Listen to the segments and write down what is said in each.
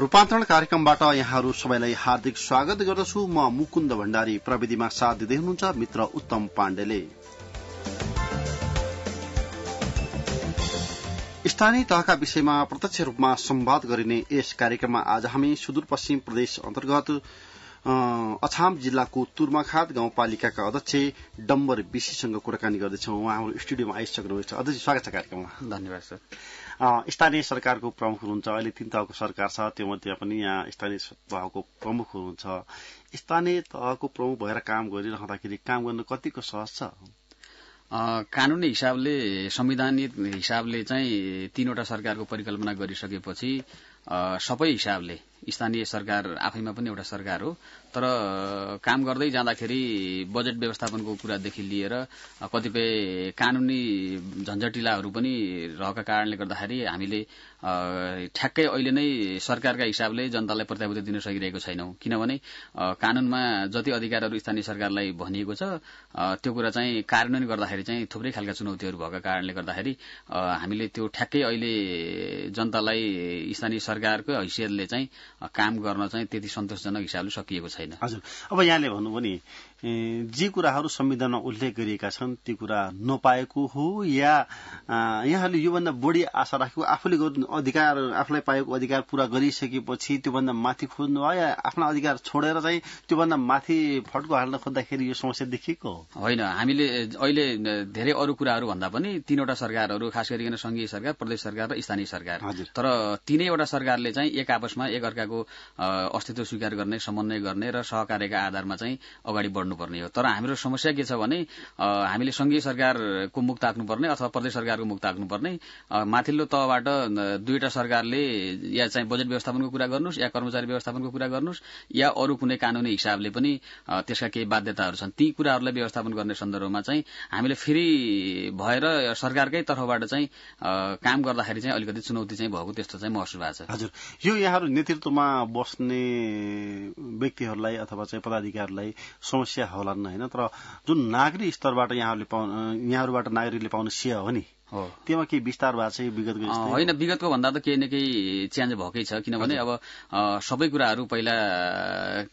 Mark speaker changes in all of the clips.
Speaker 1: रूपान्तरण कार्यक्रमबाट यहाँहरू सबैलाई हार्दिक स्वागत गर्दछु म मुकुन्द भण्डारी प्रविधिमा साथ दिँदै हुनुहुन्छ मित्र उत्तम पाण्डेले स्थानीय तहका विषयमा प्रत्यक्ष रूपमा संवाद गरिने यस कार्यक्रममा आज हामी सुदूरपश्चिम प्रदेश अन्तर्गत अछाम जिल्लाको तुर्माखात गाउँपालिकाका अध्यक्ष डम्बर विशीसँग कुराकानी गर्दैछौँ उहाँहरू स्टुडियोमा आइसक्नुभएको छ अध्यक्ष स्वागत छ कार्यक्रममा धन्यवाद सर स्थानीय सरकारको प्रमुख हुनुहुन्छ अहिले तीन तहको सरकार छ त्योमध्ये पनि यहाँ स्थानीय तहको प्रमुख हुनुहुन्छ स्थानीय तहको प्रमुख भएर काम गरिरहँदाखेरि काम
Speaker 2: गर्न कतिको सहज छ कानूनी हिसाबले संविधानिक हिसाबले चाहिँ तीनवटा सरकारको परिकल्पना गरिसकेपछि सबै हिसाबले स्थानीय सरकार आफैमा पनि एउटा सरकार हो तर काम गर्दै जाँदाखेरि बजेट व्यवस्थापनको कुरादेखि लिएर कतिपय कानुनी झन्झटिलाहरू पनि रहेका कारणले गर्दाखेरि हामीले ठ्याक्कै अहिले नै सरकारका हिसाबले जनतालाई प्रत्याभूति दिन सकिरहेको छैनौं किनभने कानूनमा जति अधिकारहरू स्थानीय सरकारलाई भनिएको छ त्यो कुरा चाहिँ कार्यान्वयन गर्दाखेरि चाहिँ थुप्रै खालका चुनौतीहरू भएका कारणले गर्दाखेरि हामीले त्यो ठ्याक्कै अहिले जनतालाई स्थानीय सरकारको हैसियतले चाहिँ काम गर्न चाहिँ त्यति सन्तोषजनक हिसाबले सकिएको छैन हजुर अब यहाँले भन्नुभयो नि जे कुराहरू
Speaker 1: संविधानमा उल्लेख गरिएका छन् ती कुरा नपाएको हो या यहाँहरूले योभन्दा बढी आशा राखेको आफूले गर्नु अधिकार आफूलाई पाएको अधिकार पूरा गरिसकेपछि त्योभन्दा माथि खोज्नु भयो या आफ्ना अधिकार छोडेर चाहिँ त्योभन्दा माथि फड्को हाल्न खोज्दाखेरि यो समस्या देखिएको
Speaker 2: होइन हामीले अहिले धेरै अरू कुराहरू भन्दा पनि तीनवटा सरकारहरू खास गरिकन संघीय सरकार प्रदेश सरकार र स्थानीय सरकार तर तीनैवटा सरकारले चाहिँ एक आपसमा एक अर्काको अस्तित्व स्वीकार गर्ने समन्वय गर्ने र सहकार्यका आधारमा चाहिँ अगाडि बढ्नु गर्नुपर्ने हो तर हाम्रो समस्या के छ भने हामीले संघीय सरकारको मुख ताक्नुपर्ने अथवा प्रदेश सरकारको मुख ताक्नुपर्ने माथिल्लो तहबाट दुईवटा सरकारले या चाहिँ बजेट व्यवस्थापनको कुरा गर्नुहोस् या कर्मचारी व्यवस्थापनको कुरा गर्नुहोस् या अरू कुनै कानूनी हिसाबले पनि त्यसका केही बाध्यताहरू छन् ती कुराहरूलाई व्यवस्थापन गर्ने सन्दर्भमा चाहिँ हामीले फेरि भएर सरकारकै तर्फबाट चाहिँ काम गर्दाखेरि चाहिँ अलिकति चुनौती चाहिँ भएको त्यस्तो चाहिँ महसुस भएको छ हजुर यो यहाँहरू नेतृत्वमा बस्ने
Speaker 1: व्यक्तिहरूलाई अथवा चाहिँ पदाधिकारीलाई समस्या होला होलान् होइन तर जुन नागरिक स्तरबाट यहाँहरूले पाउ यहाँहरूबाट नागरिकले पाउने सेवा हो नि त्यसमा केही विस्तार भएको छ विगतको होइन
Speaker 2: विगतको भन्दा त केही न केही चेन्ज भएकै छ किनभने अब सबै कुराहरू पहिला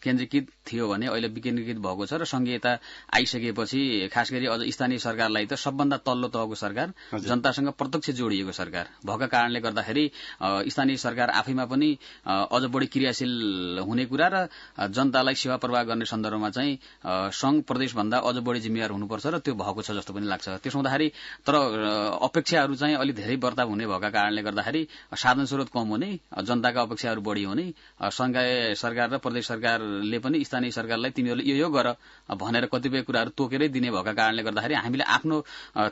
Speaker 2: केन्द्रीकृत थियो भने अहिले विकेन्द्रीकृत भएको छ र संघीयता आइसकेपछि खास गरी अझ स्थानीय सरकारलाई त सबभन्दा तल्लो तहको सरकार जनतासँग प्रत्यक्ष जोडिएको सरकार भएको कारणले गर्दाखेरि स्थानीय सरकार आफैमा पनि अझ बढी क्रियाशील हुने कुरा र जनतालाई सेवा प्रवाह गर्ने सन्दर्भमा चाहिँ सङ्घ प्रदेशभन्दा अझ बढी जिम्मेवार हुनुपर्छ र त्यो भएको छ जस्तो पनि लाग्छ त्यसो हुँदाखेरि तर अपेक्षाहरू चाहिँ अलिक धेरै बर्ताव हुने भएका कारणले गर्दाखेरि साधन स्रोत कम हुने जनताका अपेक्षाहरू बढी हुने संघीय सरकार र प्रदेश सरकारले पनि स्थानीय सरकारलाई तिमीहरूले यो यो गर भनेर कतिपय कुराहरू तोकेरै दिने भएका कारणले गर्दाखेरि हामीले आफ्नो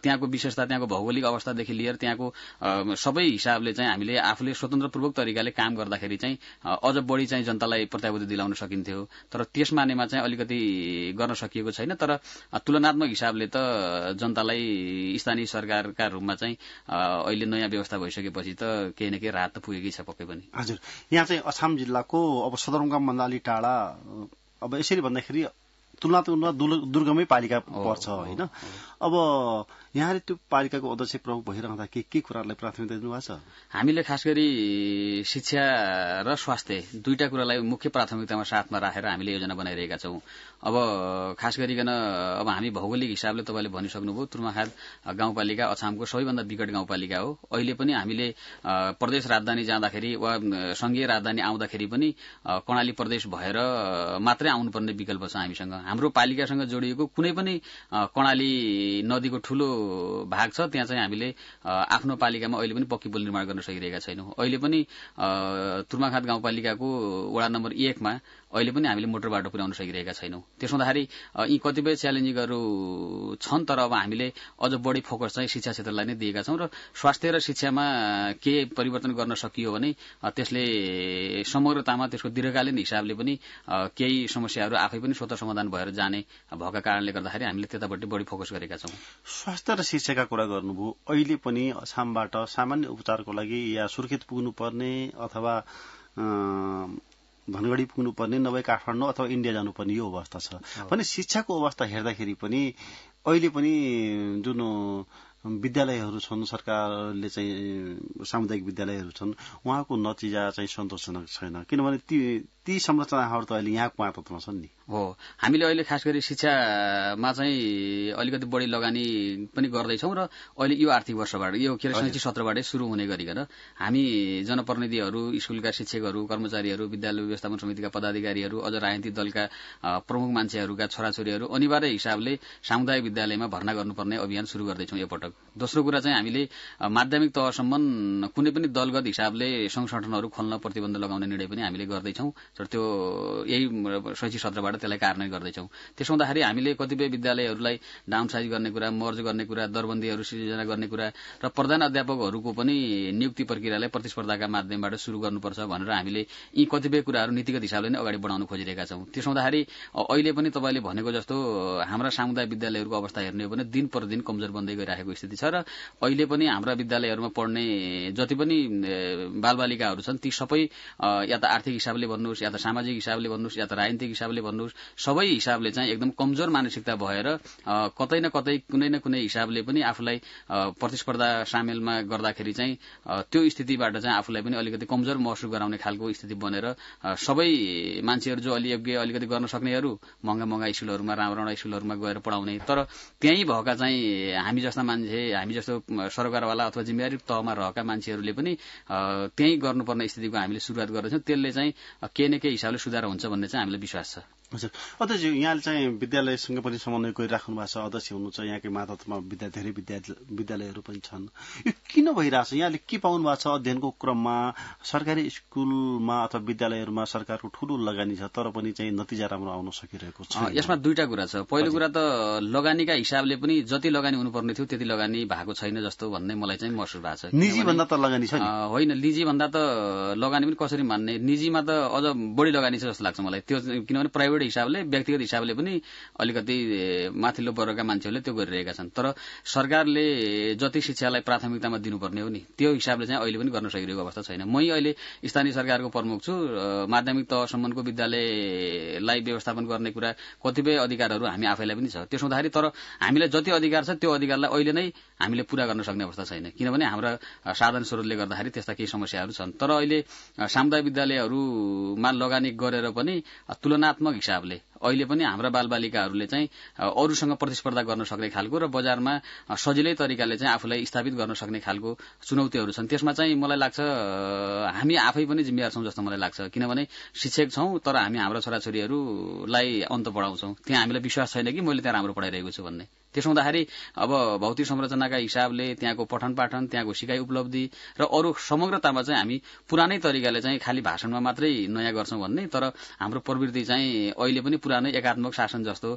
Speaker 2: त्यहाँको विशेषता त्यहाँको भौगोलिक अवस्थादेखि लिएर त्यहाँको सबै हिसाबले चाहिँ हामीले आफूले स्वतन्त्रपूर्वक तरिकाले काम गर्दाखेरि चाहिँ अझ बढी चाहिँ जनतालाई प्रत्याभूति दिलाउन सकिन्थ्यो तर त्यस मानेमा चाहिँ अलिकति गर्न सकिएको छैन तर तुलनात्मक हिसाबले त जनतालाई स्थानीय सरकारका रूपमा ठाउँमा चाहिँ अहिले नयाँ व्यवस्था भइसकेपछि त केही न केही राहत त पुगेकै छ पक्कै पनि
Speaker 1: हजुर यहाँ चाहिँ अछाम जिल्लाको अब सदरमुकाम अलि टाढा अब यसरी भन्दाखेरि तुलनात्मक दुर्गमै पालिका पर्छ होइन अब यहाँले त्यो पालिकाको अध्यक्ष प्रमुख भइरहँदा के के कुरालाई
Speaker 2: प्राथमिकता दिनुभएको छ हामीले खास गरी शिक्षा र स्वास्थ्य दुईटा कुरालाई मुख्य प्राथमिकतामा साथमा राखेर हामीले योजना बनाइरहेका छौँ अब खास गरिकन अब हामी भौगोलिक हिसाबले तपाईँले भनिसक्नुभयो तुर्माखात गाउँपालिका अछामको सबैभन्दा विकट गाउँपालिका हो अहिले पनि हामीले प्रदेश राजधानी जाँदाखेरि वा संघीय राजधानी आउँदाखेरि पनि कर्णाली प्रदेश भएर मात्रै आउनुपर्ने विकल्प छ हामीसँग हाम्रो पालिकासँग जोडिएको कुनै पनि कर्णाली नदीको ठूलो भाग छ त्यहाँ चाहिँ हामीले आफ्नो पालिकामा अहिले पनि पक्की पुल निर्माण गर्न सकिरहेका छैनौँ अहिले पनि तुर्माखात गाउँपालिकाको वड़ा नम्बर एकमा अहिले पनि हामीले मोटर बाटो पुर्याउन सकिरहेका छैनौँ त्यसो हुँदाखेरि यी कतिपय च्यालेन्जिङहरू छन् तर अब हामीले अझ बढी फोकस चाहिँ शिक्षा क्षेत्रलाई नै दिएका छौँ र स्वास्थ्य र शिक्षामा के परिवर्तन गर्न सकियो भने त्यसले समग्रतामा त्यसको दीर्घकालीन हिसाबले पनि केही समस्याहरू आफै पनि स्वतः समाधान भएर जाने भएका कारणले गर्दाखेरि हामीले त्यतापट्टि बढी फोकस गरेका छौँ स्वास्थ्य र शिक्षाका कुरा गर्नुभयो अहिले पनि असामबाट
Speaker 1: सामान्य उपचारको लागि या सुर्खेत पुग्नुपर्ने अथवा धनगढी पुग्नुपर्ने नभए काठमाडौँ अथवा इन्डिया जानुपर्ने यो अवस्था छ भने शिक्षाको अवस्था हेर्दाखेरि पनि अहिले पनि जुन विद्यालयहरू छन् सरकारले चाहिँ सामुदायिक विद्यालयहरू छन् उहाँको नतिजा चाहिँ सन्तोषजनक छैन किनभने ती
Speaker 2: ती संरचनाहरू त अहिले यहाँको मातत्वमा छन् नि हो हामीले अहिले खास गरी शिक्षामा चाहिँ अलिकति बढी लगानी पनि गर्दैछौँ र अहिले यो आर्थिक वर्षबाट यो के अरे शैक्षिक सत्रबाटै सुरु हुने गरिकन हामी जनप्रतिनिधिहरू स्कुलका शिक्षकहरू कर्मचारीहरू विद्यालय व्यवस्थापन समितिका पदाधिकारीहरू अझ राजनीतिक दलका प्रमुख मान्छेहरूका छोराछोरीहरू अनिवार्य हिसाबले सामुदायिक विद्यालयमा भर्ना गर्नुपर्ने अभियान शुरू गर्दैछौँ यो पटक दोस्रो कुरा चाहिँ हामीले माध्यमिक तहसम्म कुनै पनि दलगत हिसाबले संगठनहरू खोल्न प्रतिबन्ध लगाउने निर्णय पनि हामीले गर्दैछौँ र त्यो यही शैक्षिक सत्रबाट त्यसलाई कार्यान्वयन गर्दैछौँ त्यसो हुँदाखेरि हामीले कतिपय विद्यालयहरूलाई साइज गर्ने कुरा मर्ज गर्ने कुरा दरबन्दीहरू सृजना गर्ने कुरा र प्रधान अध्यापकहरूको पनि नियुक्ति प्रक्रियालाई प्रतिस्पर्धाका माध्यमबाट सुरु गर्नुपर्छ भनेर हामीले यी कतिपय कुराहरू नीतिगत हिसाबले नै अगाडि बढाउन खोजिरहेका छौँ त्यसो हुँदाखेरि अहिले पनि तपाईँले भनेको जस्तो हाम्रा सामुदायिक विद्यालयहरूको अवस्था हेर्ने हो भने दिन प्रतिदिन कमजोर बन्दै गइरहेको स्थिति छ र अहिले पनि हाम्रा विद्यालयहरूमा पढ्ने जति पनि बालबालिकाहरू छन् ती सबै या त आर्थिक हिसाबले भन्नुहोस् या त सामाजिक हिसाबले भन्नुहोस् या त राजनीतिक हिसाबले भन्नुहोस् पुरुष सबै हिसाबले चाहिँ एकदम कमजोर मानसिकता भएर कतै न कतै कुनै न कुनै हिसाबले पनि आफूलाई प्रतिस्पर्धा सामेलमा गर्दाखेरि चाहिँ त्यो स्थितिबाट चाहिँ आफूलाई पनि अलिकति कमजोर महसुस गराउने खालको स्थिति बनेर सबै मान्छेहरू जो अलि योग्य अलिकति गर्न सक्नेहरू महँगा महँगा स्कुलहरूमा राम्रा राम्रा स्कुलहरूमा गएर पढाउने तर त्यहीँ भएका चाहिँ हामी जस्ता मान्छे हामी जस्तो सरकारवाला अथवा जिम्मेवारी तहमा रहेका मान्छेहरूले पनि त्यहीँ गर्नुपर्ने स्थितिको हामीले सुरुवात गर्दैछौँ त्यसले चाहिँ केही न केही हिसाबले सुधार हुन्छ भन्ने चाहिँ हामीलाई विश्वास छ
Speaker 1: हजुर अध्यक्ष यहाँले चाहिँ विद्यालयसँग पनि समन्वय गरिराख्नु भएको छ अध्यक्ष हुनुहुन्छ यहाँकै मातहतमा विद्या धेरै विद्यालयहरू पनि छन् यो किन भइरहेछ यहाँले के पाउनु भएको छ अध्ययनको क्रममा सरकारी स्कुलमा अथवा विद्यालयहरूमा सरकारको ठूलो लगानी छ तर पनि चाहिँ नतिजा राम्रो आउन
Speaker 2: सकिरहेको छ यसमा दुईटा कुरा छ पहिलो कुरा त लगानीका हिसाबले पनि जति लगानी हुनुपर्ने थियो त्यति लगानी भएको छैन जस्तो भन्ने मलाई चाहिँ महसुस भएको छ निजी भन्दा त लगानी छ होइन निजी भन्दा त लगानी पनि कसरी मान्ने निजीमा त अझ बढी लगानी छ जस्तो लाग्छ मलाई त्यो किनभने प्राइभेट एउटा हिसाबले व्यक्तिगत हिसाबले पनि अलिकति माथिल्लो वर्गका मान्छेहरूले त्यो गरिरहेका छन् तर सरकारले जति शिक्षालाई प्राथमिकतामा दिनुपर्ने हो नि त्यो हिसाबले चाहिँ अहिले पनि गर्न सकिरहेको अवस्था छैन मै अहिले स्थानीय सरकारको प्रमुख छु माध्यमिक तहसम्मको विद्यालयलाई व्यवस्थापन गर्ने कुरा कतिपय अधिकारहरू हामी आफैलाई पनि छ त्यसो हुँदाखेरि तर हामीलाई जति अधिकार छ त्यो अधिकारलाई अहिले नै हामीले पूरा गर्न सक्ने अवस्था छैन किनभने हाम्रा साधन स्रोतले गर्दाखेरि त्यस्ता केही समस्याहरू छन् तर अहिले सामुदायिक विद्यालयहरूमा लगानी गरेर पनि तुलनात्मक हिसाबले अहिले पनि हाम्रा बालबालिकाहरूले चाहिँ अरूसँग प्रतिस्पर्धा गर्न सक्ने खालको र बजारमा सजिलै तरिकाले चाहिँ आफूलाई स्थापित गर्न सक्ने खालको चुनौतीहरू छन् त्यसमा चाहिँ मलाई लाग्छ हामी आफै पनि जिम्मेवार छौँ जस्तो मलाई लाग्छ किनभने शिक्षक छौँ तर हामी हाम्रा छोराछोरीहरूलाई अन्त बढाउँछौँ त्यहाँ हामीलाई विश्वास छैन कि मैले त्यहाँ राम्रो पढाइरहेको छु भन्ने त्यसो हुँदाखेरि अब भौतिक संरचनाका हिसाबले त्यहाँको पठन पाठन त्यहाँको सिकाइ उपलब्धि र अरू समग्रतामा चाहिँ हामी पुरानै तरिकाले चाहिँ खालि भाषणमा मात्रै नयाँ गर्छौँ भन्ने तर हाम्रो प्रवृत्ति चाहिँ अहिले पनि पुरानै एकात्मक शासन जस्तो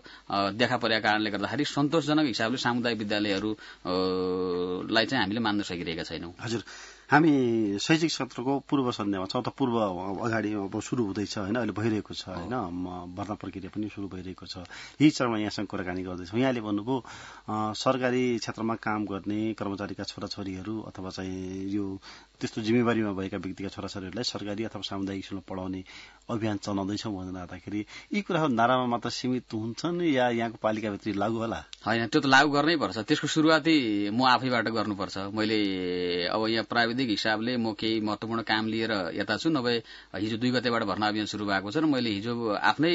Speaker 2: देखा परेका कारणले गर्दाखेरि सन्तोषजनक हिसाबले सामुदायिक विद्यालयहरूलाई चाहिँ हामीले मान्न सकिरहेका छैनौँ हजुर
Speaker 1: हामी शैक्षिक सत्रको पूर्व सन्ध्यामा छौँ त पूर्व अगाडि अब सुरु हुँदैछ होइन अहिले भइरहेको छ होइन भर्ना प्रक्रिया पनि सुरु भइरहेको छ यी चरणमा यहाँसँग कुराकानी गर्दैछौँ यहाँले भन्नुभयो सरकारी क्षेत्रमा काम गर्ने कर्मचारीका छोराछोरीहरू अथवा चाहिँ यो त्यस्तो जिम्मेवारीमा भएका व्यक्तिका छोराछोरीहरूलाई सरकारी अथवा सामुदायिक स्कुलमा पढाउने अभियान चलाउँदैछौँ भनेर आउँदाखेरि यी कुराहरू नारामा मात्र सीमित हुन्छन् या यहाँको पालिकाभित्र लागू होला
Speaker 2: होइन त्यो त लागू गर्नै पर्छ त्यसको सुरुवाती म आफैबाट गर्नुपर्छ मैले अब यहाँ प्राविधिक हिसाबले म केही महत्वपूर्ण काम लिएर यता छु नभए हिजो दुई गतेबाट भर्ना अभियान सुरु भएको छ र मैले हिजो आफ्नै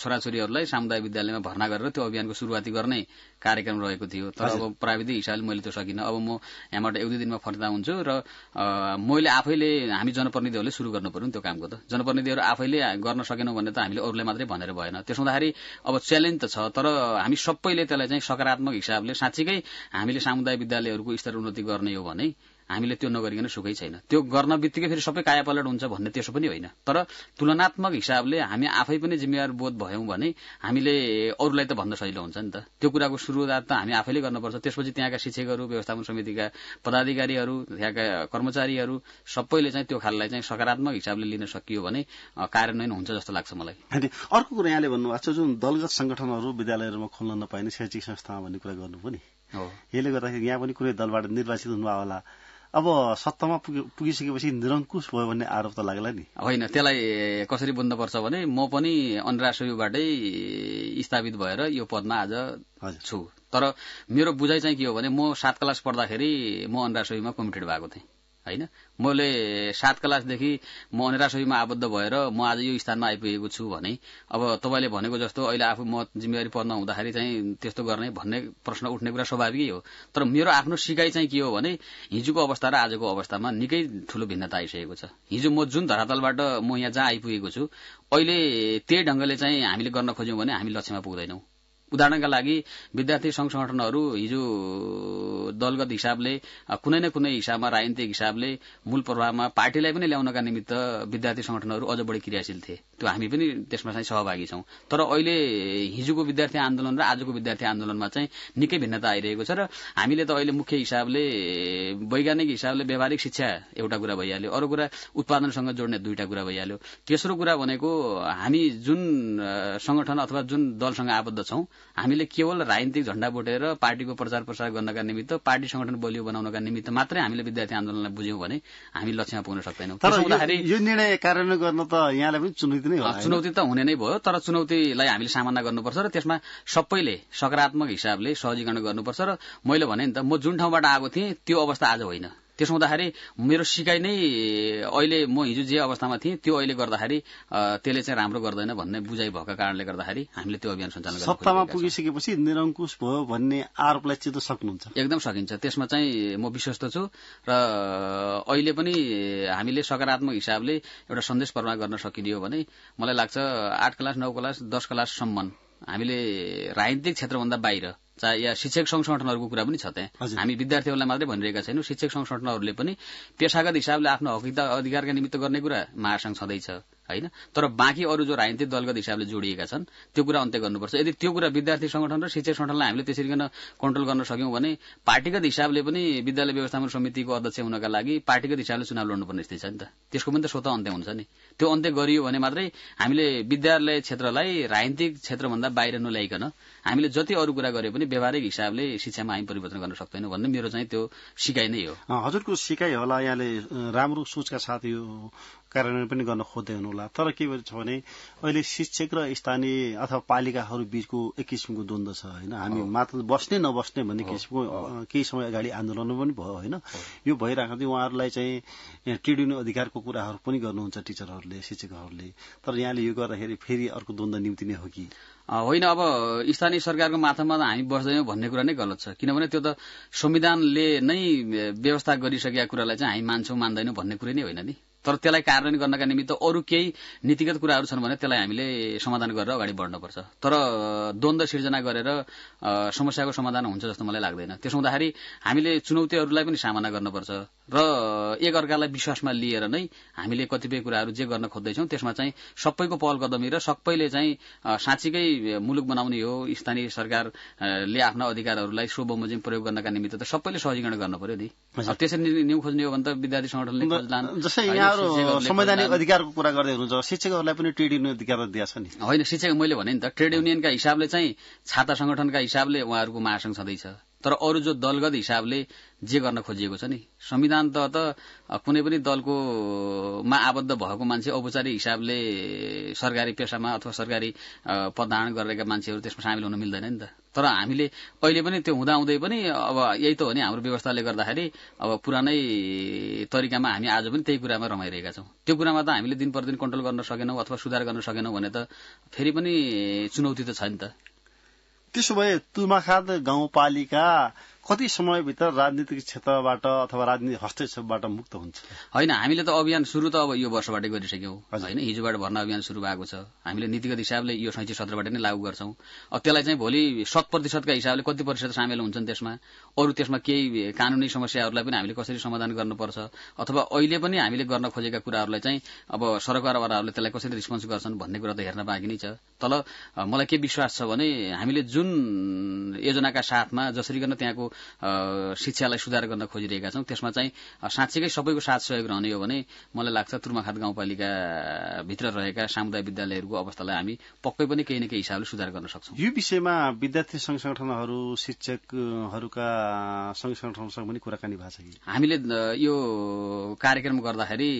Speaker 2: छोराछोरीहरूलाई सामुदायिक विद्यालयमा भर्ना गरेर त्यो अभियानको सुरुवाती गर्ने कार्यक्रम रहेको थियो तर अब प्राविधिक हिसाबले मैले त्यो सकिनँ अब म यहाँबाट एक दुई दिनमा फर्दा हुन्छु र मैले आफैले हामी जनप्रतिनिधिहरूले सुरु गर्नु पर्यो नि त्यो कामको त जनप्रतिनिधिहरू आफैले गर्न सकेनौँ भने त हामीले अरूलाई मात्रै भनेर भएन त्यसो हुँदाखेरि अब च्यालेन्ज त छ तर हामी सबैले त्यसलाई चाहिँ सकारात्मक हिसाबले साँच्चीकै हामीले सामुदायिक विद्यालयहरूको स्तर उन्नति गर्ने हो भने हामीले त्यो नगरिकन सुखै छैन त्यो गर्न बित्तिकै फेरि सबै कायापलट हुन्छ भन्ने त्यसो पनि होइन तर तुलनात्मक हिसाबले हामी आफै पनि जिम्मेवार बोध भयौँ भने हामीले अरूलाई त भन्न सजिलो हुन्छ नि त त्यो कुराको सुरुवात त हामी आफैले गर्नुपर्छ त्यसपछि त्यहाँका शिक्षकहरू व्यवस्थापन समितिका पदाधिकारीहरू त्यहाँका कर्मचारीहरू सबैले चाहिँ त्यो खाललाई चाहिँ सकारात्मक हिसाबले लिन सकियो भने कार्यान्वयन हुन्छ जस्तो लाग्छ मलाई
Speaker 1: अर्को कुरा यहाँले भन्नुभएको छ जुन दलगत संगठनहरू विद्यालयहरूमा खोल्न नपाइने शैक्षिक संस्थामा भन्ने कुरा गर्नु पनि हो यसले गर्दाखेरि यहाँ पनि कुनै दलबाट निर्वाचित हुनुभयो होला अब सत्तामा पुगि पुगिसकेपछि निरङ्कुश भयो भन्ने आरोप त लाग्ला नि
Speaker 2: होइन त्यसलाई कसरी बुझ्नुपर्छ भने म पनि अनरासुबाटै स्थापित भएर यो पदमा आज छु तर मेरो बुझाइ चाहिँ के हो भने म सात क्लास पढ्दाखेरि म अनरासुमा कमिटेड भएको थिएँ होइन मैले सात क्लासदेखि म अनिराशोहीमा आबद्ध भएर म आज यो स्थानमा आइपुगेको छु भने अब तपाईँले भनेको जस्तो अहिले आफू म जिम्मेवारी पर्न हुँदाखेरि चाहिँ त्यस्तो गर्ने भन्ने प्रश्न उठ्ने कुरा स्वाभाविकै हो तर मेरो आफ्नो सिकाइ चाहिँ के हो भने हिजोको अवस्था र आजको अवस्थामा निकै ठूलो भिन्नता आइसकेको छ हिजो म जुन धरातलबाट म यहाँ जहाँ आइपुगेको छु अहिले त्यही ढङ्गले चाहिँ हामीले गर्न खोज्यौँ भने हामी लक्ष्यमा पुग्दैनौँ उदाहरणका लागि विद्यार्थी संघ संगठनहरू हिजो दलगत हिसाबले कुनै न कुनै हिसाबमा राजनीतिक हिसाबले मूल प्रभावमा पार्टीलाई पनि ल्याउनका निमित्त विद्यार्थी संगठनहरू अझ बढ़ी क्रियाशील थिए त्यो हामी पनि त्यसमा चाहिँ सहभागी छौँ तर अहिले हिजोको विद्यार्थी आन्दोलन र आजको विद्यार्थी आन्दोलनमा चाहिँ निकै भिन्नता आइरहेको छ र हामीले त अहिले मुख्य हिसाबले वैज्ञानिक हिसाबले व्यावहारिक शिक्षा एउटा कुरा भइहाल्यो अरू कुरा उत्पादनसँग जोड्ने दुईटा कुरा भइहाल्यो तेस्रो कुरा भनेको हामी जुन संगठन अथवा जुन दलसँग आबद्ध छौँ हामीले केवल राजनीतिक झण्डा बोटेर पार्टीको प्रचार प्रसार गर्नका निमित्त पार्टी संगठन बलियो बनाउनका निमित्त मात्रै हामीले विद्यार्थी आन्दोलनलाई बुझ्यौँ भने हामी लक्ष्यमा पुग्न सक्दैनौँ
Speaker 1: यो निर्णय कार्यान्वयन गर्न त यहाँलाई पनि चुनौती
Speaker 2: चुनौती नै हो चुनौती त हुने नै भयो तर चुनौतीलाई हामीले सामना गर्नुपर्छ र त्यसमा सबैले सकारात्मक हिसाबले सहजीकरण गर्नुपर्छ र मैले भने नि त म जुन ठाउँबाट आएको थिएँ त्यो अवस्था आज होइन त्यसो हुँदाखेरि मेरो सिकाइ नै अहिले म हिजो जे अवस्थामा थिएँ त्यो अहिले गर्दाखेरि त्यसले चाहिँ राम्रो गर्दैन भन्ने बुझाइ भएको कारणले गर्दाखेरि हामीले त्यो अभियान सञ्चालन सत्तामा
Speaker 1: पुगिसकेपछि निरङ्कुश
Speaker 2: भयो भन्ने आरोपलाई चित्त सक्नुहुन्छ एकदम सकिन्छ त्यसमा चाहिँ म विश्वस्त छु र अहिले पनि हामीले सकारात्मक हिसाबले एउटा सन्देश प्रवाह गर्न सकिदियो भने मलाई लाग्छ आठ क्लास नौ क्लास दस क्लाससम्म हामीले राजनीतिक क्षेत्रभन्दा बाहिर चाहे या शिक्षक संघ संगठनहरूको कुरा पनि छ त्यहाँ हामी विद्यार्थीहरूलाई मात्रै भनिरहेका छैनौँ शिक्षक संघ पनि पेसागत हिसाबले आफ्नो हकिता अधिकारका निमित्त गर्ने कुरा महासङ्घ छँदैछ होइन तर बाँकी अरू जो राजनीतिक दलगत हिसाबले जोडिएका छन् त्यो कुरा अन्त्य गर्नुपर्छ यदि त्यो कुरा विद्यार्थी संगठन र शिक्षक संगठनलाई हामीले त्यसरी गर्न कन्ट्रोल गर्न सक्यौँ भने पार्टीगत हिसाबले पनि विद्यालय व्यवस्थापन समितिको अध्यक्ष हुनका लागि पार्टीगत हिसाबले चुनाव लड्नुपर्ने स्थिति छ नि त त्यसको पनि त स्वतः अन्त्य हुन्छ नि त्यो अन्त्य गरियो भने मात्रै हामीले विद्यालय क्षेत्रलाई राजनीतिक क्षेत्रभन्दा बाहिर नल्याइकन हामीले जति अरू कुरा गरे पनि व्यावहारिक हिसाबले शिक्षामा हामी परिवर्तन गर्न सक्दैनौँ भन्ने मेरो चाहिँ त्यो सिकाइ नै हो हजुरको
Speaker 1: सिकाइ होला यहाँले राम्रो सोचका साथ यो कार्यान्वयन पनि गर्न खोज्दै होला तर के छ भने अहिले शिक्षक र स्थानीय अथवा पालिकाहरू बीचको एक किसिमको द्वन्द्व छ होइन हामी मात्र बस्ने नबस्ने भन्ने किसिमको केही समय अगाडि आन्दोलन पनि भयो होइन यो भइरहेको थियो उहाँहरूलाई चाहिँ ट्रेड अधिकारको कुराहरू पनि गर्नुहुन्छ टिचरहरूले शिक्षकहरूले तर
Speaker 2: यहाँले यो गर्दाखेरि फेरि अर्को द्वन्द्व निम्ति नै हो कि होइन अब स्थानीय सरकारको माथामा हामी बस्दैनौँ भन्ने कुरा नै गलत छ किनभने त्यो त संविधानले नै व्यवस्था गरिसकेका कुरालाई चाहिँ हामी मान्छौँ मान्दैनौँ भन्ने कुरै नै होइन नि तर त्यसलाई कार्यान्वयन गर्नका निमित्त अरू केही नीतिगत कुराहरू छन् भने त्यसलाई हामीले समाधान गरेर अगाडि बढ्नुपर्छ तर द्वन्द सिर्जना गरेर समस्याको समाधान हुन्छ जस्तो मलाई लाग्दैन त्यसो हुँदाखेरि हामीले चुनौतीहरूलाई पनि सामना गर्नुपर्छ र एक अर्कालाई विश्वासमा लिएर नै हामीले कतिपय कुराहरू जे गर्न खोज्दैछौँ त्यसमा चाहिँ सबैको पहल कदमी र सबैले चाहिँ साँच्चीकै मुलुक बनाउने हो स्थानीय सरकारले आफ्ना अधिकारहरूलाई बमोजिम प्रयोग गर्नका निमित्त त सबैले सहजीकरण गर्न पर्यो नि त्यसरी न्यू खोज्ने हो भने त विद्यार्थी संगठनले जस्तै यहाँ संवैधानिक अधिकारको कुरा गर्दै हुनुहुन्छ शिक्षकहरूलाई पनि ट्रेड युनियन अधिकार दिएको छ नि होइन शिक्षक मैले भने नि त ट्रेड युनियनका हिसाबले चाहिँ छात्र संगठनका हिसाबले उहाँहरूको महासङ्घ छँदैछ तर अरू जो दलगत हिसाबले जे गर्न खोजिएको छ नि संविधान त कुनै पनि दलकोमा आबद्ध भएको मान्छे औपचारिक हिसाबले सरकारी पेसामा अथवा सरकारी पदधारण गरेका मान्छेहरू त्यसमा सामेल हुन मिल्दैन नि त तर हामीले अहिले पनि त्यो हुँदाहुँदै पनि अब यही त हो नि हाम्रो व्यवस्थाले गर्दाखेरि अब पुरानै तरिकामा हामी आज पनि त्यही कुरामा रमाइरहेका छौँ त्यो कुरामा त हामीले दिन प्रतिदिन कन्ट्रोल गर्न सकेनौँ अथवा सुधार गर्न सकेनौँ भने त फेरि पनि चुनौती त छ नि त त्यसो भए
Speaker 1: तुमाखाद गाउँपालिका कति समयभित्र राजनीतिक क्षेत्रबाट अथवा राजनीतिक हस्तक्षेपबाट
Speaker 2: मुक्त हुन्छ होइन हामीले त अभियान सुरु त अब यो वर्षबाटै गरिसक्यौँ होइन हिजोबाट भर्ना अभियान सुरु भएको छ हामीले नीतिगत हिसाबले यो शैक्षिक सत्रबाट नै लागू गर्छौँ अब त्यसलाई चाहिँ भोलि शत प्रतिशतका हिसाबले कति प्रतिशत सामेल हुन्छन् त्यसमा अरू त्यसमा केही कानुनी समस्याहरूलाई पनि हामीले कसरी समाधान गर्नुपर्छ अथवा अहिले पनि हामीले गर्न खोजेका कुराहरूलाई चाहिँ अब सरकारवालाहरूले त्यसलाई कसरी रिस्पोन्स गर्छन् भन्ने कुरा त हेर्न बाँकी नै छ तर मलाई के विश्वास छ भने हामीले जुन योजनाका साथमा जसरी गर्न त्यहाँको शिक्षालाई सुधार गर्न खोजिरहेका छौँ त्यसमा चाहिँ साँच्चीकै सबैको साथ सहयोग रहने हो भने मलाई लाग्छ तुर्माखात गाउँपालिकाभित्र रहेका सामुदायिक विद्यालयहरूको अवस्थालाई हामी पक्कै पनि केही न केही हिसाबले सुधार गर्न सक्छौँ
Speaker 1: यो विषयमा विद्यार्थी सङ्घ सङ्गठनहरू
Speaker 2: शिक्षकहरूका सङ्घ संगठनसँग पनि कुराकानी भएको छ कि हामीले यो कार्यक्रम गर्दाखेरि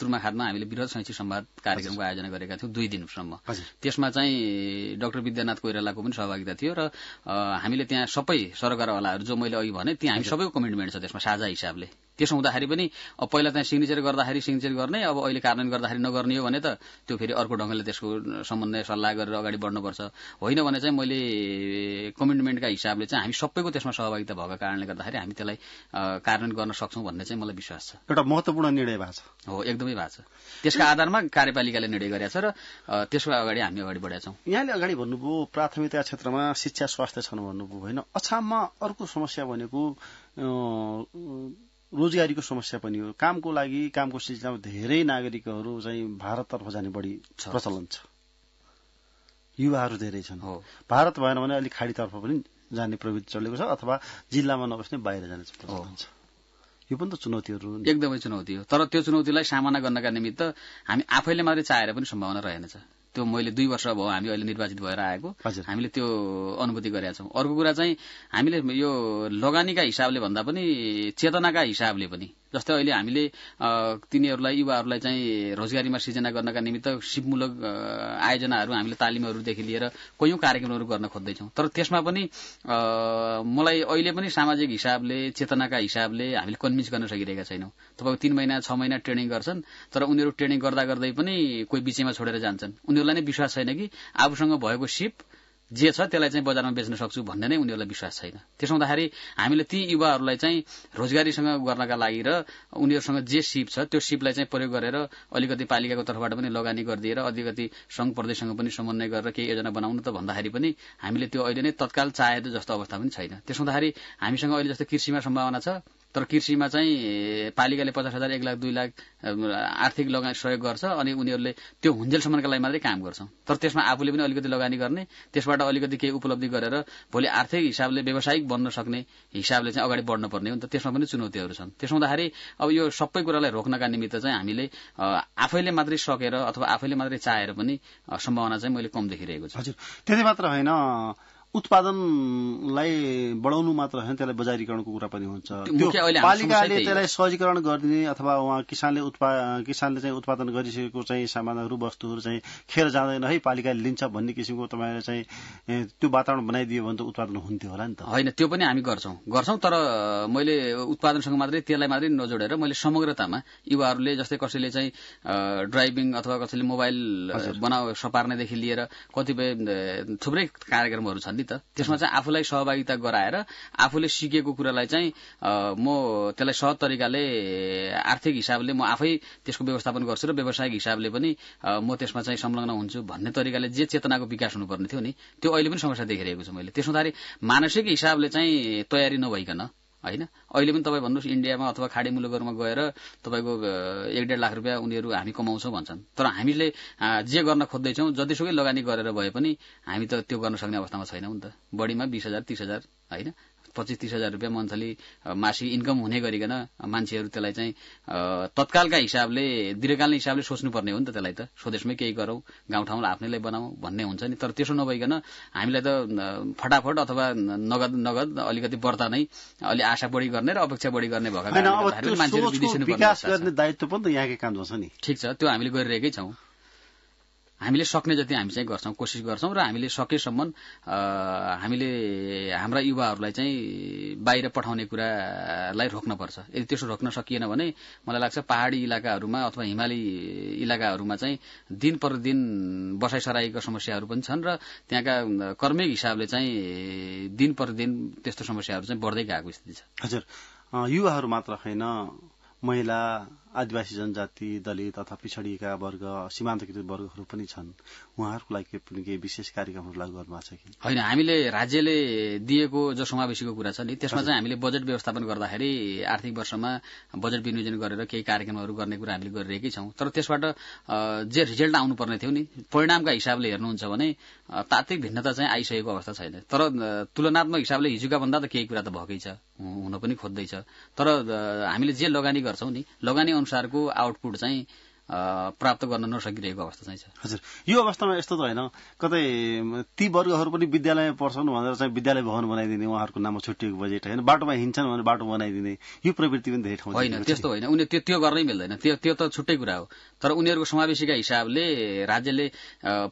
Speaker 2: तुर्माखातमा हामीले वृहत शैक्षिक सम्वाद कार्यक्रमको आयोजना गरेका थियौँ दुई दिनसम्म त्यसमा चाहिँ डाक्टर विद्यानाथ कोइरालाको पनि सहभागिता थियो र हामीले त्यहाँ सबै सरकारवालाहरू जो मैले अघि भने त्यहाँ हामी सबैको कमिटमेन्ट छ त्यसमा साझा हिसाबले त्यसो हुँदाखेरि पनि अब पहिला चाहिँ सिग्नेचर गर्दाखेरि सिग्नेचर गर्ने अब अहिले कार्यान्वयन गर्दाखेरि नगर्ने हो भने त त्यो फेरि अर्को ढङ्गले त्यसको सम्बन्ध सल्लाह गरेर अगाडि बढ्नुपर्छ होइन भने चाहिँ मैले कमिटमेन्टका हिसाबले चाहिँ हामी सबैको त्यसमा सहभागिता भएको कारणले गर्दाखेरि हामी त्यसलाई कार्यान्वयन गर्न सक्छौँ भन्ने चाहिँ मलाई विश्वास छ एउटा महत्त्वपूर्ण निर्णय भएको छ हो एकदमै भएको छ त्यसका आधारमा कार्यपालिकाले निर्णय गरेका छ र त्यसको अगाडि हामी अगाडि बढेका छौँ
Speaker 1: यहाँले अगाडि भन्नुभयो प्राथमिकता क्षेत्रमा शिक्षा स्वास्थ्य छन् भन्नुभयो होइन अछाममा अर्को समस्या भनेको रोजगारीको समस्या पनि हो कामको लागि कामको सिलसिलामा धेरै नागरिकहरू चाहिँ भारततर्फ जाने बढी प्रचलन छ युवाहरू धेरै छन् भारत भएन भने अलिक खाडीतर्फ पनि
Speaker 2: जाने प्रवृत्ति चलेको छ अथवा जिल्लामा नबस्ने बाहिर जाने प्रचलन छ यो पनि त चुनौतीहरू एकदमै चुनौती हो तर त्यो चुनौतीलाई सामना गर्नका निमित्त हामी आफैले मात्रै चाहेर पनि सम्भावना रहेनछ त्यो मैले दुई वर्ष भयो हामी अहिले निर्वाचित भएर आएको हामीले त्यो अनुभूति गरेका छौँ अर्को कुरा चाहिँ हामीले यो लगानीका हिसाबले भन्दा पनि चेतनाका हिसाबले पनि जस्तै अहिले हामीले तिनीहरूलाई युवाहरूलाई चाहिँ रोजगारीमा सिर्जना गर्नका निमित्त सिपमूलक आयोजनाहरू हामीले तालिमहरूदेखि लिएर कयौँ कार्यक्रमहरू गर्न खोज्दैछौँ तर त्यसमा पनि मलाई अहिले पनि सामाजिक हिसाबले चेतनाका हिसाबले हामीले कन्भिन्स गर्न सकिरहेका छैनौँ तपाईँको तिन महिना छ महिना ट्रेनिङ गर्छन् तर उनीहरू ट्रेनिङ गर्दा गर्दै पनि कोही बिचैमा छोडेर जान्छन् उनीहरूलाई नै विश्वास छैन कि आफूसँग भएको सिप जे छ त्यसलाई चाहिँ बजारमा बेच्न सक्छु भन्ने नै उनीहरूलाई विश्वास छैन त्यसो हुँदाखेरि हामीले ती युवाहरूलाई चाहिँ रोजगारीसँग गर्नका लागि र उनीहरूसँग जे सिप छ त्यो सिपलाई चाहिँ प्रयोग गरेर अलिकति पालिकाको तर्फबाट पनि लगानी गरिदिएर अलिकति सङ्घ प्रदेशसँग पनि समन्वय गरेर केही योजना बनाउनु त भन्दाखेरि पनि हामीले त्यो अहिले नै तत्काल चाहे जस्तो अवस्था पनि छैन त्यसो हुँदाखेरि हामीसँग अहिले जस्तो कृषिमा सम्भावना छ तर कृषिमा चाहिँ पालिकाले पचास हजार एक लाख दुई लाख आर्थिक लगानी सहयोग गर्छ अनि उनीहरूले त्यो हुन्जेलसम्मका लागि मात्रै काम गर्छ तर त्यसमा आफूले पनि अलिकति लगानी गर्ने त्यसबाट अलिकति केही उपलब्धि गरेर भोलि आर्थिक हिसाबले व्यावसायिक बन्न सक्ने हिसाबले चाहिँ अगाडि बढ्नुपर्ने हो नि त त्यसमा पनि चुनौतीहरू छन् त्यसो हुँदाखेरि अब यो सबै कुरालाई रोक्नका निमित्त चाहिँ हामीले आफैले मात्रै सकेर अथवा आफैले मात्रै चाहेर पनि सम्भावना चाहिँ मैले कम देखिरहेको छु हजुर त्यति मात्र होइन उत्पादनलाई
Speaker 1: बढाउनु मात्र होइन त्यसलाई बजारीकरणको कुरा पनि हुन्छ पालिकाले त्यसलाई सहजीकरण गरिदिने अथवा उहाँ किसानले उत्पा किसानले चाहिँ उत्पादन गरिसकेको चाहिँ सामानहरू वस्तुहरू चाहिँ खेर जाँदैन है पालिकाले लिन्छ भन्ने किसिमको तपाईँले चाहिँ त्यो वातावरण बनाइदियो भने त उत्पादन हुन्थ्यो
Speaker 2: होला नि त होइन त्यो पनि हामी गर्छौँ गर्छौँ तर मैले उत्पादनसँग मात्रै त्यसलाई मात्रै नजोडेर मैले समग्रतामा युवाहरूले जस्तै कसैले चाहिँ ड्राइभिङ अथवा कसैले मोबाइल बनाउ सपार्नेदेखि लिएर कतिपय थुप्रै कार्यक्रमहरू छन् नि त त्यसमा चाहिँ आफूलाई सहभागिता गराएर आफूले सिकेको कुरालाई चाहिँ म त्यसलाई सहज तरिकाले आर्थिक हिसाबले म आफै त्यसको व्यवस्थापन गर्छु र व्यावसायिक हिसाबले पनि म त्यसमा चाहिँ संलग्न हुन्छु भन्ने तरिकाले जे चेतनाको विकास हुनुपर्ने थियो नि त्यो अहिले पनि समस्या देखिरहेको छु मैले त्यसो मानसिक हिसाबले चाहिँ तयारी नभइकन होइन अहिले पनि तपाईँ भन्नुहोस् इन्डियामा अथवा खाडी मुलुकहरूमा गएर तपाईँको एक डेढ लाख रुपियाँ उनीहरू हामी कमाउँछौँ भन्छन् तर हामीले जे गर्न खोज्दैछौँ जतिसुकै लगानी गरेर भए पनि हामी त त्यो गर्न सक्ने अवस्थामा छैनौँ नि त बढीमा बिस हजार तिस हजार होइन पच्चिस तिस हजार रुपियाँ मन्थली मासिक इन्कम हुने गरिकन मान्छेहरू त्यसलाई चाहिँ तत्कालका हिसाबले दीर्घकालीन हिसाबले सोच्नुपर्ने हो नि त त्यसलाई त स्वदेशमै केही गरौँ गाउँठाउँलाई आफ्नैलाई बनाऊ भन्ने हुन्छ नि तर त्यसो नभइकन हामीलाई त फटाफट अथवा नगद नगद अलिकति व्रत नै अलि आशा बढी गर्ने र अपेक्षा बढी गर्ने भएको विकास मान्छेहरू दायित्व पनि त यहाँकै काम हुन्छ नि ठिक छ त्यो हामीले गरिरहेकै छौँ हामीले सक्ने जति हामी चाहिँ गर्छौँ कोसिस गर्छौँ र हामीले सकेसम्म हामीले हाम्रा युवाहरूलाई चाहिँ बाहिर पठाउने कुरालाई रोक्नपर्छ यदि त्यसो रोक्न सकिएन भने मलाई लाग्छ पहाड़ी इलाकाहरूमा अथवा हिमाली इलाकाहरूमा चाहिँ दिन प्रतिदिन बसाइसराईको समस्याहरू पनि छन् र त्यहाँका कर्मिक हिसाबले चाहिँ दिन प्रतिदिन त्यस्तो समस्याहरू चाहिँ बढ्दै गएको स्थिति छ हजुर युवाहरू मात्र होइन
Speaker 1: महिला आदिवासी जनजाति दलित तथा पिछडिएका वर्ग सीमान्तकृत वर्गहरू पनि छन् उहाँहरूको लागि पनि केही विशेष कार्यक्रमहरू लागू गर्नुभएको छ कि
Speaker 2: होइन हामीले राज्यले दिएको जो समावेशीको कुरा छ नि त्यसमा चाहिँ हामीले बजेट व्यवस्थापन गर्दाखेरि आर्थिक वर्षमा बजेट विनियोजन गरेर केही कार्यक्रमहरू गर्ने कुरा हामीले गरिरहेकै छौँ तर त्यसबाट जे रिजल्ट आउनुपर्ने थियो नि परिणामका हिसाबले हेर्नुहुन्छ भने तात्विक भिन्नता चाहिँ आइसकेको अवस्था छैन तर तुलनात्मक हिसाबले हिजोका भन्दा त केही कुरा त भएकै छ हुन पनि खोज्दैछ तर हामीले जे लगानी गर्छौँ नि लगानी अनुसारको आउटपुट चाहिँ प्राप्त गर्न नसकिरहेको अवस्था चाहिँ छ
Speaker 1: हजुर यो अवस्थामा यस्तो त होइन कतै ती वर्गहरू पनि विद्यालयमा पढ्छन् भनेर चाहिँ विद्यालय भवन बनाइदिने
Speaker 2: उहाँहरूको नाममा छुट्टिएको बजेट होइन बाटोमा हिँड्छन् भने बाटो बनाइदिने यो प्रवृत्ति पनि धेरै ठाउँ होइन त्यस्तो होइन उनीहरू त्यो त्यो गर्नै मिल्दैन त्यो त्यो त छुट्टै कुरा हो तर उनीहरूको समावेशीका हिसाबले राज्यले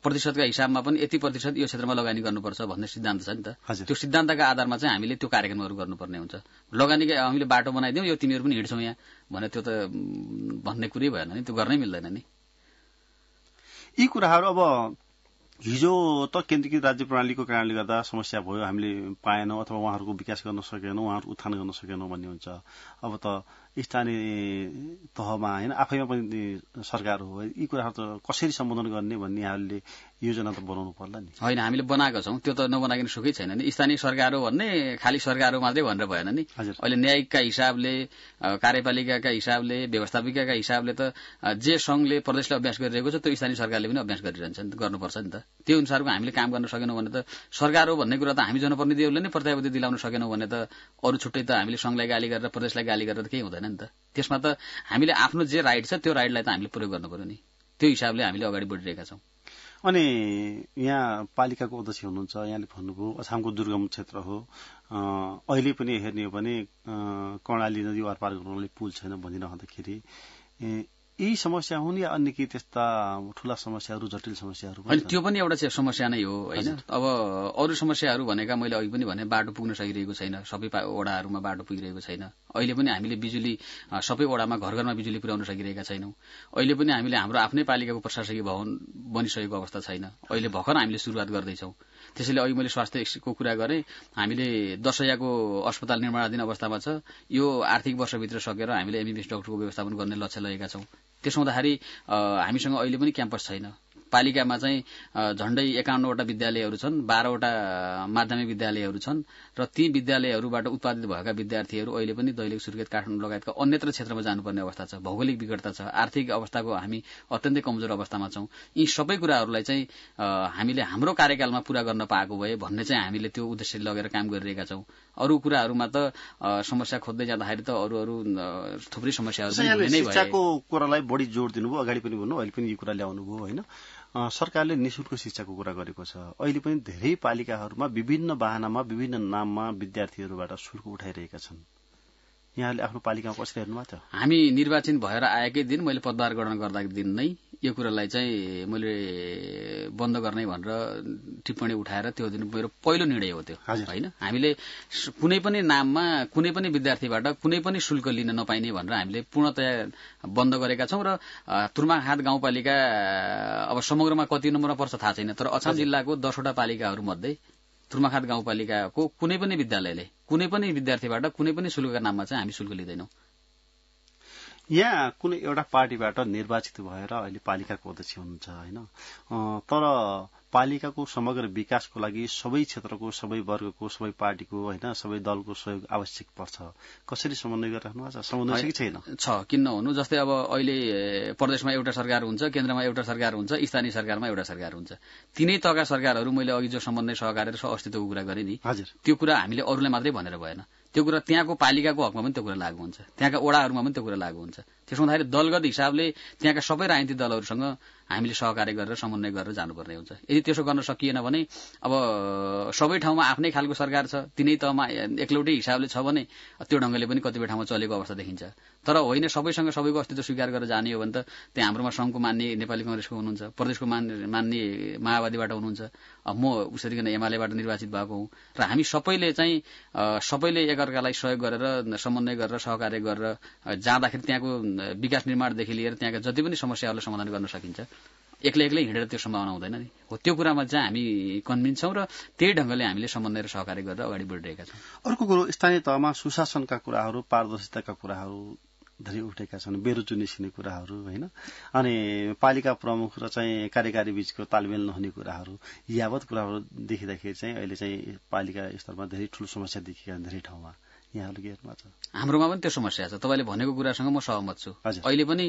Speaker 2: प्रतिशतका हिसाबमा पनि यति प्रतिशत यो क्षेत्रमा लगानी गर्नुपर्छ भन्ने सिद्धान्त छ नि त त्यो सिद्धान्तका आधारमा चाहिँ हामीले त्यो कार्यक्रमहरू गर्नुपर्ने हुन्छ लगानी हामीले बाटो बनाइदिउँ यो तिमीहरू पनि हिँड्छौ यहाँ भने त्यो त भन्ने कुरै भएन नि त्यो गर्नै मिल्दैन नि यी कुराहरू
Speaker 1: अब हिजो त केन्द्रीकृत राज्य प्रणालीको कारणले गर्दा समस्या भयो हामीले पाएनौँ अथवा उहाँहरूको विकास गर्न सकेनौँ उहाँहरू उत्थान गर्न सकेनौँ भन्ने हुन्छ अब त स्थानीय तहमा होइन आफैमा पनि सरकार हो यी कुराहरू त कसरी सम्बोधन गर्ने भन्ने यहाँहरूले योजना त बनाउनु पर्ला नि
Speaker 2: होइन हामीले बनाएको छौँ त्यो त नबनाकिन सुखै छैन नि स्थानीय सरकार हो भन्ने खालि सरकार हो मात्रै भनेर भएन नि हजुर अहिले न्यायिकका हिसाबले कार्यपालिकाका हिसाबले व्यवस्थापिकाका हिसाबले त जे सङ्घले प्रदेशले अभ्यास गरिरहेको छ त्यो स्थानीय सरकारले पनि अभ्यास गरिरहन्छ नि गर्नुपर्छ नि त त्यो अनुसारको हामीले काम गर्न सकेनौँ भने त सरकार हो भन्ने कुरा त हामी जनप्रतिनिधिहरूले नै प्रत्यावधि दिलाउन सकेनौँ भने त अरू छुट्टै त हामीले सङ्घलाई गाली गरेर प्रदेशलाई गाली गरेर त केही हुँदैन नि त त्यसमा त हामीले आफ्नो जे राइट छ त्यो राइटलाई त हामीले प्रयोग गर्नु पर्यो नि त्यो हिसाबले हामीले अगाडि बढिरहेका छौँ
Speaker 1: अनि यहाँ पालिकाको अध्यक्ष हुनुहुन्छ यहाँले भन्नुभयो असामको दुर्गम क्षेत्र हो अहिले पनि हेर्ने हो भने कर्णाली नदी वार पार गर्नलाई पुल छैन भनिरहँदाखेरि यी समस्या हुन् या अन्य केही त्यस्ता ठुला समस्याहरू जटिल समस्याहरू होइन त्यो
Speaker 2: पनि एउटा चाहिँ समस्या नै हो होइन अब अरू समस्याहरू भनेका मैले अघि पनि भने बाटो पुग्न सकिरहेको छैन सबै वडाहरूमा बाटो पुगिरहेको छैन अहिले पनि हामीले बिजुली सबै वडामा घर घरमा बिजुली पुर्याउन सकिरहेका छैनौँ अहिले पनि हामीले हाम्रो आफ्नै पालिकाको प्रशासकीय भवन बनिसकेको अवस्था छैन अहिले भर्खर हामीले सुरुवात गर्दैछौँ त्यसैले अघि मैले स्वास्थ्यको कुरा गरेँ हामीले दसैँको अस्पताल निर्माणाधीन अवस्थामा छ यो आर्थिक वर्षभित्र सकेर हामीले एमबीबीएस डक्टरको व्यवस्थापन गर्ने लक्ष्य लिएका छौँ त्यसो हुँदाखेरि हामीसँग अहिले पनि क्याम्पस छैन पालिकामा चाहिँ झण्डै एकाउन्नवटा विद्यालयहरू छन् बाह्रवटा माध्यमिक विद्यालयहरू छन् र ती विद्यालयहरूबाट उत्पादित भएका विद्यार्थीहरू अहिले पनि दैलेख सुर्खेत काठमाडौँ लगायतका अन्यत्र क्षेत्रमा जानुपर्ने अवस्था छ भौगोलिक विकटता छ आर्थिक अवस्थाको हामी अत्यन्तै कमजोर अवस्थामा छौँ यी सबै कुराहरूलाई चाहिँ हामीले हाम्रो कार्यकालमा पूरा गर्न पाएको भए भन्ने चाहिँ हामीले त्यो उद्देश्य लगेर काम गरिरहेका छौँ अरू कुराहरूमा त समस्या खोज्दै जाँदाखेरि त अरू अरू थुप्रै समस्याहरू शिक्षाको
Speaker 1: कुरालाई बढी जोड दिनुभयो अगाडि पनि भन्नु अहिले पनि यो कुरा ल्याउनुभयो होइन सरकारले निशुल्क शिक्षाको कुरा गरेको छ अहिले पनि धेरै पालिकाहरूमा विभिन्न वाहनामा विभिन्न नाममा विद्यार्थीहरूबाट शुल्क उठाइरहेका छन् यहाँले आफ्नो पालिकामा कसरी हेर्नुभएको थियो हामी
Speaker 2: निर्वाचन भएर आएकै दिन मैले पदभार ग्रहण गर्दा दिन नै यो कुरालाई चाहिँ मैले बन्द गर्ने भनेर टिप्पणी उठाएर त्यो दिन मेरो पहिलो निर्णय हो त्यो होइन हामीले कुनै पनि नाममा कुनै पनि विद्यार्थीबाट कुनै पनि शुल्क लिन नपाइने भनेर हामीले पूर्णतया बन्द गरेका छौँ र तुर्माखात गाउँपालिका अब समग्रमा कति नम्बरमा पर्छ थाहा छैन तर अछाम जिल्लाको दसवटा पालिकाहरूमध्ये थुर्माखात गाउँपालिकाको कुनै पनि विद्यालयले कुनै पनि विद्यार्थीबाट कुनै पनि शुल्कका नाममा चाहिँ हामी शुल्क लिँदैनौँ
Speaker 1: यहाँ कुनै एउटा पार्टीबाट निर्वाचित भएर अहिले पालिकाको अध्यक्ष हुनुहुन्छ होइन तर पालिकाको समग्र विकासको लागि सबै क्षेत्रको सबै वर्गको सबै पार्टीको होइन सबै दलको सहयोग आवश्यक पर्छ कसरी समन्वय भएको छ समन्वय छ कि छैन
Speaker 2: छ किन नहुनु जस्तै अब अहिले प्रदेशमा एउटा सरकार हुन्छ केन्द्रमा एउटा सरकार हुन्छ स्थानीय सरकारमा एउटा सरकार हुन्छ तिनै तहका सरकारहरू मैले अघि जो समन्वय सहकार र अस्तित्वको कुरा गरेँ नि हजुर त्यो कुरा हामीले अरूलाई मात्रै भनेर भएन त्यो कुरा त्यहाँको पालिकाको हकमा पनि त्यो कुरा लागू हुन्छ त्यहाँका ओडाहरूमा पनि त्यो कुरा लागू हुन्छ त्यसो हुँदाखेरि दलगत हिसाबले त्यहाँका सबै राजनीतिक दलहरूसँग हामीले सहकार्य गरेर समन्वय गरेर जानुपर्ने हुन्छ यदि त्यसो गर्न सकिएन भने अब सबै ठाउँमा आफ्नै खालको सरकार छ तिनै तहमा एक्लौटै हिसाबले छ भने त्यो ढङ्गले पनि कतिपय ठाउँमा चलेको अवस्था देखिन्छ तर होइन सबैसँग सबैको अस्तित्व स्वीकार गरेर जाने हो भने त त्यहाँ हाम्रोमा सङ्घको मान्ने नेपाली कङ्ग्रेसको हुनुहुन्छ प्रदेशको मान्ने मान्ने माओवादीबाट हुनुहुन्छ म उसरी उसरीकन एमालेबाट निर्वाचित भएको हुँ र हामी सबैले चाहिँ सबैले एकअर्कालाई सहयोग गरेर समन्वय गरेर सहकार्य गरेर जाँदाखेरि त्यहाँको विकास निर्माणदेखि लिएर त्यहाँका जति पनि समस्याहरूलाई समाधान गर्न सकिन्छ एक्लै एक्लै हिँडेर त्यो सम्भावना हुँदैन नि हो त्यो कुरामा चाहिँ हामी कन्भिन्स छौँ र त्यही ढङ्गले हामीले समन्वय र सहकार्य गरेर अगाडि बढिरहेका छौँ
Speaker 1: अर्को कुरो स्थानीय तहमा सुशासनका कुराहरू पारदर्शिताका कुराहरू धेरै उठेका छन् बेरुचु निस्किने कुराहरू होइन अनि पालिका प्रमुख र चाहिँ कार्यकारी बीचको तालमेल नहुने कुराहरू यावत कुराहरू देखिँदाखेरि चाहिँ अहिले चाहिँ पालिका स्तरमा धेरै ठुलो
Speaker 2: समस्या देखिएका धेरै ठाउँमा हाम्रोमा पनि त्यो समस्या छ तपाईँले भनेको कुरासँग म सहमत छु अहिले पनि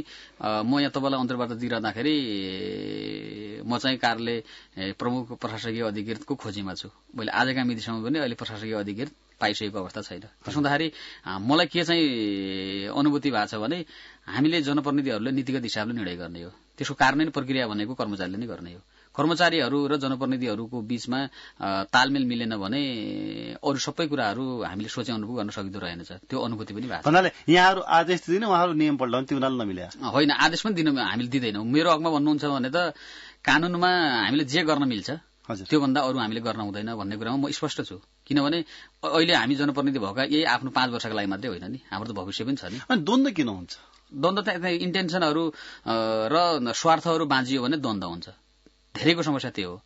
Speaker 2: म यहाँ तपाईँलाई अन्तर्वार्ता दिइरहँदाखेरि म चाहिँ कार्यालय प्रमुख प्रशासकीय अधिकृतको खोजीमा छु मैले आजका मितिसम्म पनि अहिले प्रशासकीय अधिकृत पाइसकेको अवस्था छैन त्यसो हुँदाखेरि मलाई के चाहिँ अनुभूति भएको छ भने हामीले जनप्रतिनिधिहरूले नीतिगत हिसाबले निर्णय गर्ने हो त्यसको कारण प्रक्रिया भनेको कर्मचारीले नै गर्ने हो कर्मचारीहरू र जनप्रतिनिधिहरूको बीचमा तालमेल मिलेन भने अरू सबै कुराहरू हामीले सोचे अनुभव गर्न सकिँदो रहेनछ त्यो अनुभूति पनि भएको हुनाले यहाँहरू आदेश दिँदैन उहाँहरू नियम पल्ट त्यो हुनाले नमिल्या होइन आदेश पनि दिन हामीले दिँदैनौँ मेरो हकमा भन्नुहुन्छ भने त कानुनमा हामीले जे गर्न मिल्छ त्योभन्दा अरू हामीले गर्न हुँदैन भन्ने कुरामा म स्पष्ट छु किनभने अहिले हामी जनप्रतिनिधि भएका यही आफ्नो पाँच वर्षको लागि मात्रै होइन नि हाम्रो त भविष्य पनि छ नि अनि द्वन्द्व किन हुन्छ द्वन्द त्यहाँ इन्टेन्सनहरू र स्वार्थहरू बाँचियो भने द्वन्द हुन्छ धेरैको समस्या त्यो हो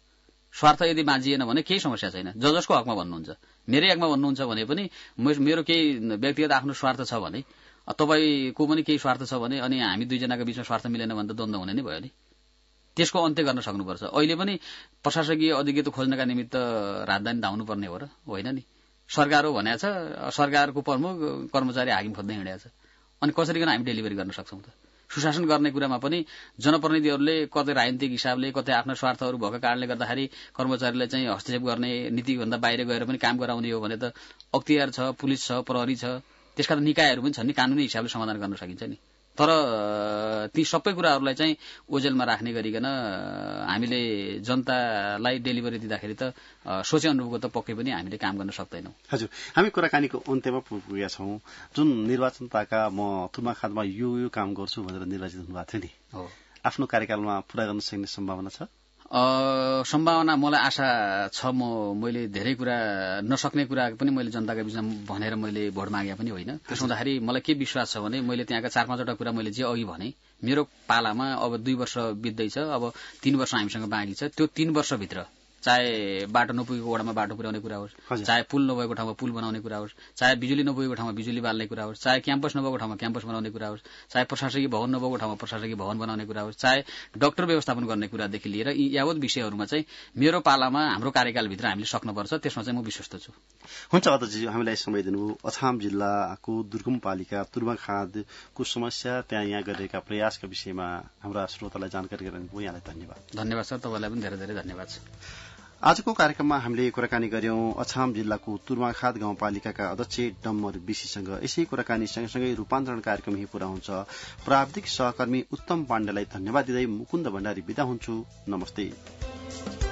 Speaker 2: स्वार्थ यदि बाँझिएन भने केही समस्या छैन ज जसको हकमा भन्नुहुन्छ मेरै हकमा भन्नुहुन्छ भने पनि मेरो केही व्यक्तिगत आफ्नो स्वार्थ छ भने तपाईँको पनि केही स्वार्थ छ भने अनि हामी दुईजनाको बिचमा स्वार्थ मिलेन भने त द्वन्द्व हुने नै भयो नि त्यसको अन्त्य गर्न सक्नुपर्छ अहिले पनि प्रशासकीय अधिकृत खोज्नका निमित्त राजधानी धाउनुपर्ने हो र होइन नि सरकार हो भनेको छ सरकारको प्रमुख कर्मचारी हाकिम खोज्दै हिँडेको छ अनि कसरी हामी डेलिभरी गर्न सक्छौँ त सुशासन गर्ने कुरामा पनि जनप्रतिनिधिहरूले कतै राजनीतिक हिसाबले कतै आफ्ना स्वार्थहरू भएको कारणले गर्दाखेरि कर्मचारीलाई चाहिँ हस्तक्षेप गर्ने नीतिभन्दा बाहिर गएर पनि काम गराउने हो भने त अख्तियार छ पुलिस छ प्रहरी छ त्यसका त निकायहरू पनि छन् नि कानुनी हिसाबले समाधान गर्न सकिन्छ नि तर ती सबै कुराहरूलाई चाहिँ ओजेलमा राख्ने गरिकन हामीले जनतालाई डेलिभरी दिँदाखेरि त सोचे अनुभवको त पक्कै पनि हामीले काम गर्न सक्दैनौँ
Speaker 1: हजुर हामी कुराकानीको अन्त्यमा पुगेका छौँ जुन निर्वाचनताका म थुमाखातमा यो यो काम गर्छु भनेर निर्वाचित हुनुभएको थियो नि आफ्नो कार्यकालमा पूरा गर्न सक्ने सम्भावना छ
Speaker 2: सम्भावना मलाई आशा छ म मैले धेरै कुरा नसक्ने कुरा पनि मैले जनताको बिचमा भनेर मैले भोट मागे पनि होइन त्यसो हुँदाखेरि मलाई के विश्वास छ भने मैले त्यहाँका चार पाँचवटा कुरा मैले जे अघि भने मेरो पालामा अब दुई वर्ष बित्दैछ अब तीन वर्ष हामीसँग बाँकी छ त्यो तीन वर्षभित्र चाहे बाटो नपुगेको वडामा बाटो पुर्याउने कुरा होस् चाहे पुल नभएको ठाउँमा पुल बनाउने कुरा होस् चाहे बिजुली नपुगेको ठाउँमा बिजुली बाल्ने कुरा होस् चाहे क्याम्पस नभएको ठाउँमा क्याम्पस बनाउने कुरा होस् चाहे प्रशासकीय भवन नभएको ठाउँमा प्रशासकीय भवन बनाउने कुरा होस् चाहे डक्टर व्यवस्थापन गर्ने कुरादेखि लिएर यी यावत विषयहरूमा चाहिँ मेरो पालामा हाम्रो कार्यकालभित्र हामीले सक्नुपर्छ त्यसमा चाहिँ म विश्वस्त छु
Speaker 1: हुन्छ अतजी हामीलाई समय दिनुभयो अछाम जिल्लाको दुर्गम पालिका खाँदको समस्या त्यहाँ यहाँ गरिरहेका प्रयासका विषयमा हाम्रा श्रोतालाई जानकारी गराउनु यहाँलाई धन्यवाद धन्यवाद सर तपाईँलाई पनि धेरै धेरै धन्यवाद आजको कार्यक्रममा हामीले कुराकानी गर्यौं अछाम जिल्लाको तुर्माखात गाउँपालिकाका अध्यक्ष डम्मर विशीसँग यसै कुराकानी सँगसँगै रूपान्तरण कार्यक्रम यही पूरा हुन्छ प्राविधिक सहकर्मी उत्तम पाण्डेलाई धन्यवाद दिँदै मुकुन्द भण्डारी विदा हुन्छु नमस्ते